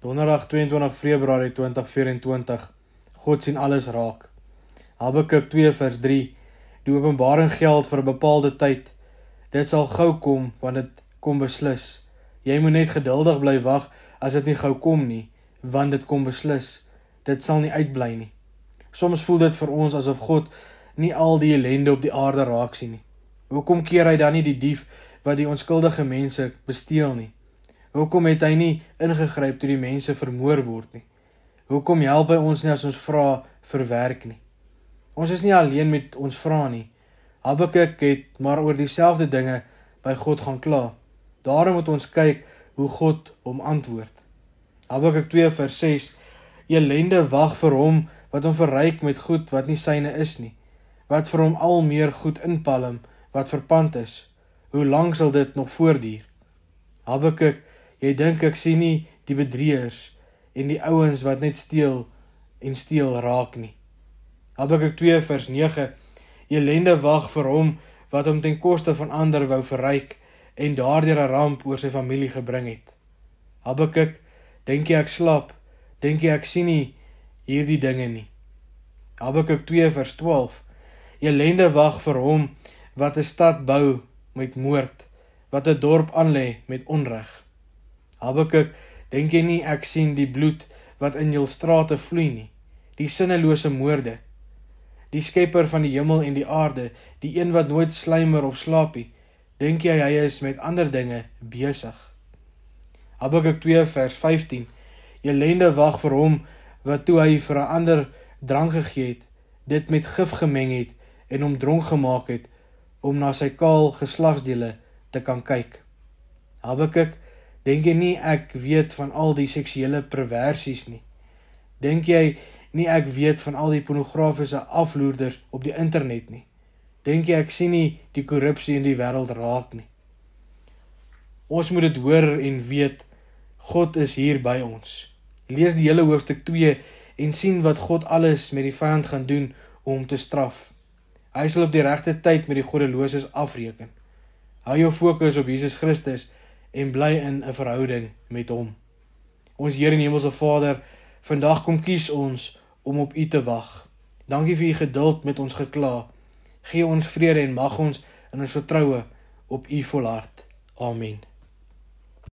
Donderdag 22 Februarie 2024. God sien alles raak. Habakuk 2:3. Die openbaring geld vir 'n bepaalde tyd. Dit sal gou kom want dit kom beslis. Jy moet net geduldig bly wag as dit nie gou kom nie, want dit kom beslis. Dit sal nie uitbly nie. Soms voel dit vir ons asof God nie al die ellende op die aarde raak sien nie. Hoekom keer hy dan nie die dief wat die onskuldige mense besteel nie? Hoekom het hy nie ingegryp toe die mense vermoor word nie? Hoekom help hy ons nie as ons vra vir werk nie? Ons is nie alleen met ons vra nie. Habakuk het maar oor dieselfde dinge by God gaan kla. Daarom moet ons kyk hoe God hom antwoord. Habakuk 2:6 Elende wag vir hom wat hom verryk met goed wat nie syne is nie, wat vir hom al meer goed inpalm wat verpand is. Hoe lank sal dit nog voortduur? Habakuk 2:6 Jy dink ek sien nie die bedrieërs en die ouens wat net steel en steel raak nie. Habakuk 2 vers 9. Elende wag vir hom wat hom ten koste van ander wou verryk en daardeur 'n ramp oor sy familie gebring het. Habakuk, dink jy ek slaap? Dink jy ek sien nie hierdie dinge nie? Habakuk 2 vers 12. Elende wag vir hom wat 'n stad bou met moord, wat 'n dorp aanlê met onreg. Habakuk, dink jy nie ek sien die bloed wat in jou strate vloei nie? Die sinnelose moorde. Die skepper van die hemel en die aarde, die een wat nooit slymer of slaapie, dink jy hy is met ander dinge besig? Habakuk 2 vers 15. Elende wag vir hom wat toe hy vir 'n ander drank gegee het, dit met gif gemeng het en hom dronk gemaak het om na sy kaal geslagsdele te kan kyk. Habakuk 2 vers 15. Dink jy nie ek weet van al die seksuele perversies nie? Dink jy nie ek weet van al die pornografiese afloerders op die internet nie? Dink jy ek sien nie die korrupsie in die wêreld raak nie? Ons moet dit hoor en weet God is hier by ons. Lees die hele hoofstuk 2 en sien wat God alles met die vyand gaan doen om hom te straf. Hy sal op die regte tyd met die goddeloses afreken. Hou jou fokus op Jesus Christus en bly in 'n verhouding met hom. Ons Here en Hemelse Vader, vandag kom kies ons om op U te wag. Dankie vir U geduld met ons gekla. Gee ons vrede en mag ons in ons vertroue op U volhard. Amen.